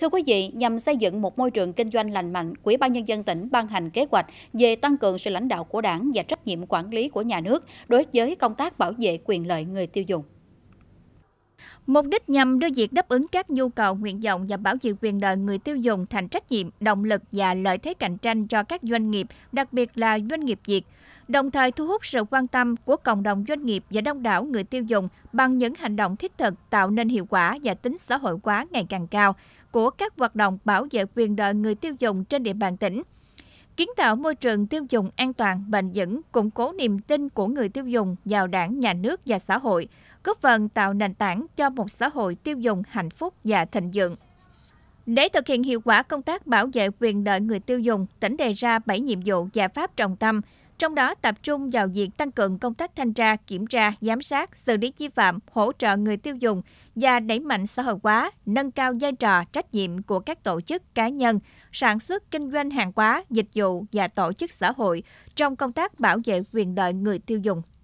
Thưa quý vị, nhằm xây dựng một môi trường kinh doanh lành mạnh, quỹ ban nhân dân tỉnh ban hành kế hoạch về tăng cường sự lãnh đạo của Đảng và trách nhiệm quản lý của nhà nước đối với công tác bảo vệ quyền lợi người tiêu dùng. Mục đích nhằm đưa việc đáp ứng các nhu cầu, nguyện vọng và bảo vệ quyền lợi người tiêu dùng thành trách nhiệm, động lực và lợi thế cạnh tranh cho các doanh nghiệp, đặc biệt là doanh nghiệp Việt, đồng thời thu hút sự quan tâm của cộng đồng doanh nghiệp và đông đảo người tiêu dùng bằng những hành động thiết thực tạo nên hiệu quả và tính xã hội hóa ngày càng cao của các hoạt động bảo vệ quyền lợi người tiêu dùng trên địa bàn tỉnh – kiến tạo môi trường tiêu dùng an toàn, bền vững, củng cố niềm tin của người tiêu dùng vào đảng, nhà nước và xã hội, góp phần tạo nền tảng cho một xã hội tiêu dùng hạnh phúc và thịnh vượng. Để thực hiện hiệu quả công tác bảo vệ quyền lợi người tiêu dùng, tỉnh đề ra 7 nhiệm vụ giải pháp trọng tâm trong đó tập trung vào việc tăng cường công tác thanh tra, kiểm tra, giám sát, xử lý vi phạm, hỗ trợ người tiêu dùng và đẩy mạnh xã hội hóa, nâng cao vai trò, trách nhiệm của các tổ chức cá nhân, sản xuất kinh doanh hàng hóa, dịch vụ và tổ chức xã hội trong công tác bảo vệ quyền lợi người tiêu dùng.